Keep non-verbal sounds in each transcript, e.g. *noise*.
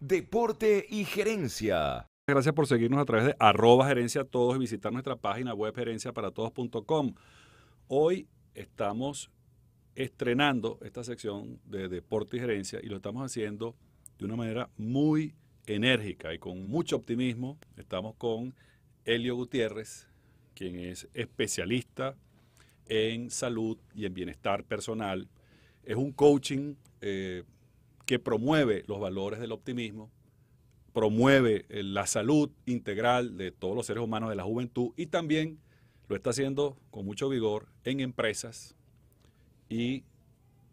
Deporte y Gerencia. Gracias por seguirnos a través de arroba gerencia todos y visitar nuestra página web gerenciaparatodos.com. Hoy estamos estrenando esta sección de Deporte y Gerencia y lo estamos haciendo de una manera muy enérgica y con mucho optimismo. Estamos con Elio Gutiérrez, quien es especialista en salud y en bienestar personal. Es un coaching eh, que promueve los valores del optimismo, promueve eh, la salud integral de todos los seres humanos de la juventud y también lo está haciendo con mucho vigor en empresas y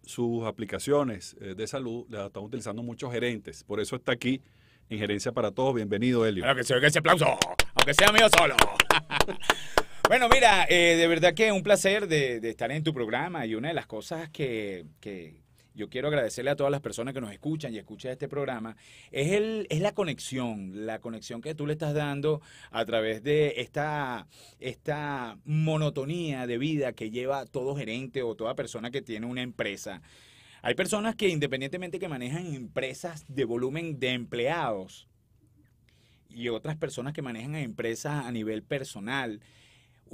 sus aplicaciones eh, de salud las están utilizando muchos gerentes. Por eso está aquí en Gerencia para Todos. Bienvenido, Elio. Claro que se oiga ese aplauso, aunque sea mío solo. *laughs* bueno, mira, eh, de verdad que es un placer de, estar en tu programa y una de las cosas que, yo quiero agradecerle a todas las personas que nos escuchan y escuchan este programa, es, es la conexión, la conexión que tú le estás dando a través de esta, esta monotonía de vida que lleva todo gerente o toda persona que tiene una empresa. Hay personas que independientemente que manejan empresas de volumen de empleados y otras personas que manejan empresas a nivel personal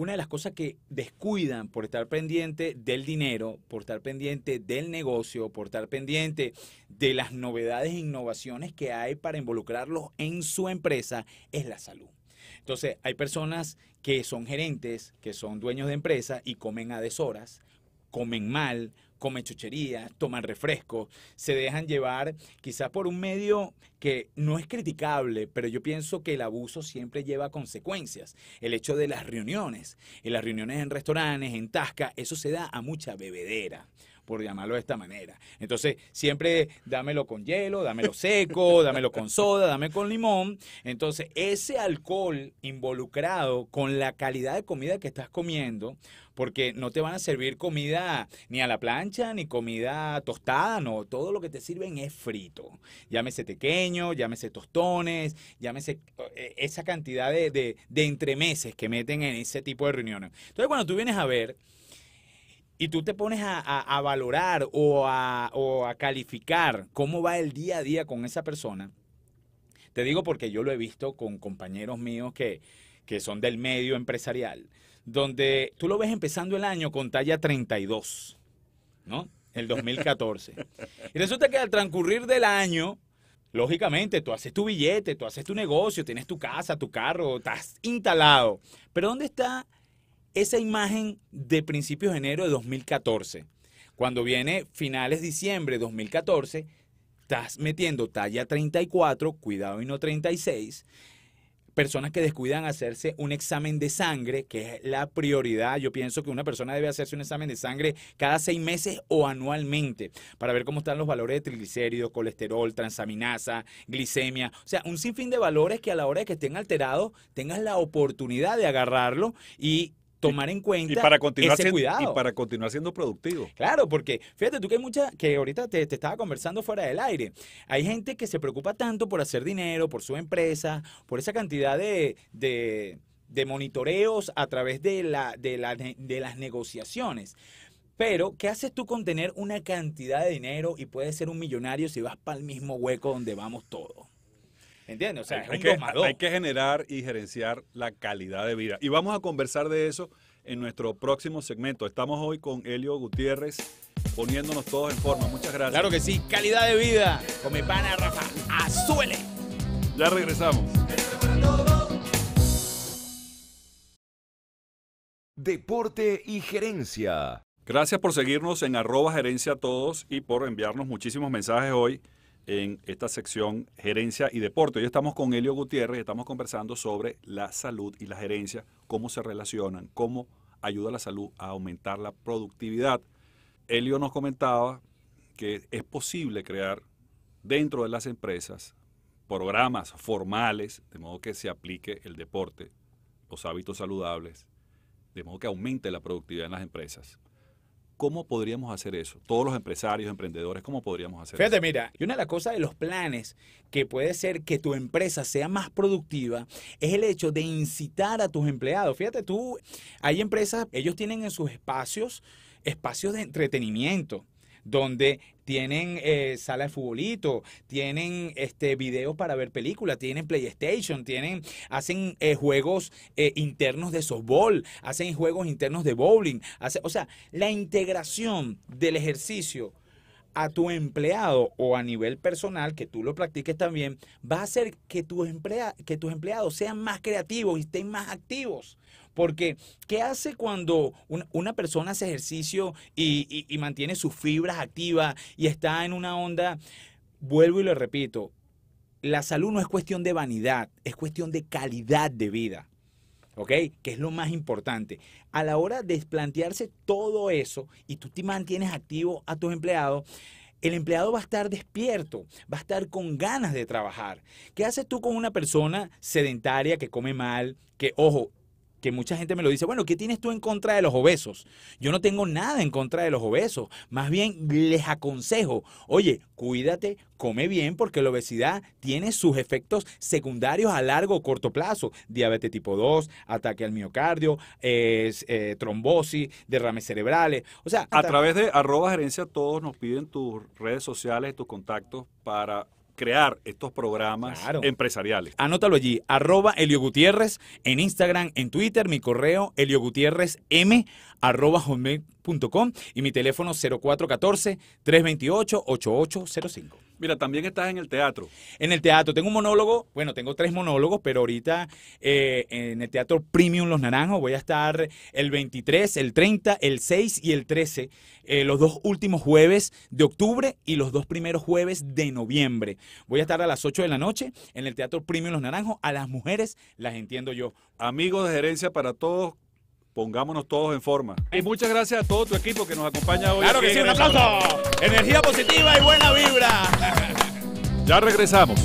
una de las cosas que descuidan por estar pendiente del dinero, por estar pendiente del negocio, por estar pendiente de las novedades e innovaciones que hay para involucrarlos en su empresa, es la salud. Entonces, hay personas que son gerentes, que son dueños de empresa y comen a deshoras, comen mal, comen chucherías, toman refresco, se dejan llevar quizás por un medio que no es criticable, pero yo pienso que el abuso siempre lleva consecuencias. El hecho de las reuniones, en las reuniones en restaurantes, en tasca, eso se da a mucha bebedera por llamarlo de esta manera. Entonces, siempre dámelo con hielo, dámelo seco, *laughs* dámelo con soda, dámelo con limón. Entonces, ese alcohol involucrado con la calidad de comida que estás comiendo, porque no te van a servir comida ni a la plancha, ni comida tostada, no. Todo lo que te sirven es frito. Llámese pequeño, llámese tostones, llámese eh, esa cantidad de, entremeses que meten en ese tipo de reuniones. Entonces, cuando tú vienes a ver, y tú te pones a, valorar o a, calificar cómo va el día a día con esa persona, te digo porque yo lo he visto con compañeros míos que son del medio empresarial, donde tú lo ves empezando el año con talla 32, ¿no? El 2014. y resulta que al transcurrir del año, lógicamente, tú haces tu billete, tú haces tu negocio, tienes tu casa, tu carro, estás instalado. Pero ¿dónde está esa imagen de principios de enero de 2014? Cuando viene finales de diciembre de 2014, estás metiendo talla 34, cuidado y no 36 personas que descuidan hacerse un examen de sangre, que es la prioridad. Yo pienso que una persona debe hacerse un examen de sangre cada seis meses o anualmente para ver cómo están los valores de triglicéridos, colesterol, transaminasa, glicemia. O sea, un sinfín de valores que a la hora de que estén alterados tengas la oportunidad de agarrarlo y tomar en cuenta y para continuar ese cuidado. Y para continuar siendo productivo. Claro, porque fíjate tú que hay mucha, que ahorita te, estaba conversando fuera del aire, hay gente que se preocupa tanto por hacer dinero, por su empresa, por esa cantidad de, de, monitoreos a través de, la, de, de las negociaciones. Pero, ¿qué haces tú con tener una cantidad de dinero y puedes ser un millonario si vas para el mismo hueco donde vamos todos? ¿Entiendes? O sea, hay, que, generar y gerenciar la calidad de vida. Y vamos a conversar de eso en nuestro próximo segmento. Estamos hoy con Elio Gutiérrez poniéndonos todos en forma. Muchas gracias. Claro que sí, calidad de vida con mi pana Rafa Azuele. Ya regresamos. Deporte y gerencia. Gracias por seguirnos en arroba gerencia todos y por enviarnos muchísimos mensajes hoy en esta sección Gerencia y Deporte. Hoy estamos con Helio Gutiérrez, y estamos conversando sobre la salud y la gerencia, cómo se relacionan, cómo ayuda la salud a aumentar la productividad. Elio nos comentaba que es posible crear dentro de las empresas programas formales, de modo que se aplique el deporte, los hábitos saludables, de modo que aumente la productividad en las empresas. ¿Cómo podríamos hacer eso? Todos los empresarios, emprendedores, ¿cómo podríamos hacer Fíjate, mira, y una de las cosas de los planes que puede ser que tu empresa sea más productiva es el hecho de incitar a tus empleados. Fíjate tú, hay empresas, ellos tienen en sus espacios espacios de entretenimiento donde tienen eh, sala de futbolito, tienen este videos para ver películas, tienen PlayStation, tienen, hacen eh, juegos eh, internos de softball, hacen juegos internos de bowling. o sea, la integración del ejercicio a tu empleado o a nivel personal, que tú lo practiques también, va a hacer que, que tus empleados sean más creativos y estén más activos. Porque, ¿qué hace cuando una, persona hace ejercicio y, y mantiene sus fibras activas y está en una onda? Vuelvo y lo repito, la salud no es cuestión de vanidad, es cuestión de calidad de vida. ¿ok? Que es lo más importante. A la hora de plantearse todo eso y tú te mantienes activo a tus empleados, el empleado va a estar despierto, va a estar con ganas de trabajar. ¿Qué haces tú con una persona sedentaria que come mal? Que, ojo, que mucha gente me lo dice, bueno, ¿qué tienes tú en contra de los obesos? Yo no tengo nada en contra de los obesos, más bien les aconsejo, oye, cuídate, come bien porque la obesidad tiene sus efectos secundarios a largo o corto plazo, diabetes tipo 2, ataque al miocardio, eh, trombosis, derrames cerebrales, o sea... A través de arroba gerencia todos nos piden tus redes sociales, tus contactos para crear estos programas empresariales. Anótalo allí, arroba Elio Gutiérrez en Instagram, en Twitter, mi correo Elio Gutiérrez M, arroba y mi teléfono 0414-328-8805. Mira, también estás en el teatro. En el teatro, tengo un monólogo, bueno, tengo tres monólogos, pero ahorita eh, en el teatro Premium Los Naranjos voy a estar el 23, el 30, el 6 y el 13, eh, los dos últimos jueves de octubre y los dos primeros jueves de noviembre. Voy a estar a las 8 de la noche en el teatro Premium Los Naranjos, a las mujeres las entiendo yo. Amigos de gerencia para todos, pongámonos todos en forma. Y muchas gracias a todo tu equipo que nos acompaña hoy. Claro que sí, un aplauso. Energía positiva y buena vibra. Ya regresamos.